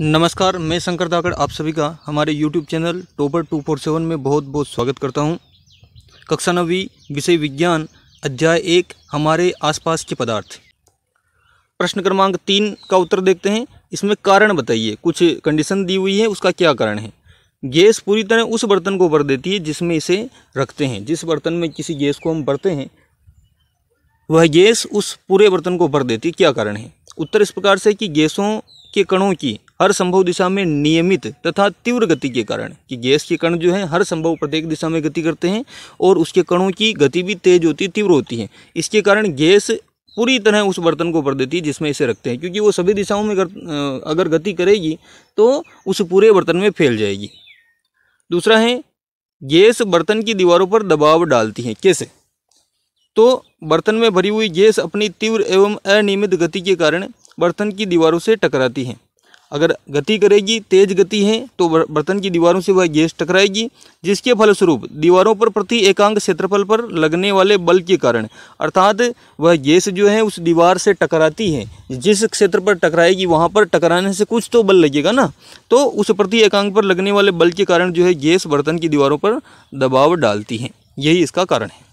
नमस्कार मैं शंकर धाकड़ आप सभी का हमारे YouTube channel topper two four seven में बहुत बहुत स्वागत करता हूं। कक्षा नवी विषय विज्ञान अध्याय एक हमारे आसपास के पदार्थ प्रश्न क्रमांक तीन का उत्तर देखते हैं इसमें कारण बताइए कुछ कंडीशन दी हुई है उसका क्या कारण है गैस पूरी तरह उस बर्तन को भर देती है जिसमें इसे रखते हैं जिस बर्तन में किसी गैस को हम भरते हैं वह गैस उस पूरे बर्तन को भर देती है क्या कारण है उत्तर इस प्रकार से कि गैसों के कणों की हर संभव दिशा में नियमित तथा तीव्र गति के कारण कि गैस के कण जो है हर संभव प्रत्येक दिशा में गति करते हैं और उसके कणों की गति भी तेज होती है तीव्र होती है इसके कारण गैस पूरी तरह उस बर्तन को भर देती है जिसमें इसे रखते हैं क्योंकि वो सभी दिशाओं में अगर गति करेगी तो उस पूरे बर्तन में फैल जाएगी दूसरा है गैस बर्तन की दीवारों पर दबाव डालती है कैसे तो बर्तन में भरी हुई गैस अपनी तीव्र एवं अनियमित गति के कारण बर्तन की दीवारों से टकराती है अगर गति करेगी तेज गति है तो बर्तन की दीवारों से वह गैस टकराएगी जिसके फलस्वरूप दीवारों पर प्रति एकांक क्षेत्रफल पर लगने वाले बल के कारण अर्थात वह गैस जो है उस दीवार से टकराती है जिस क्षेत्र पर टकराएगी वहाँ पर टकराने से कुछ तो बल लगेगा ना तो उस प्रति एकांक पर लगने वाले बल के कारण जो है गैस बर्तन की दीवारों पर दबाव डालती है यही इसका कारण है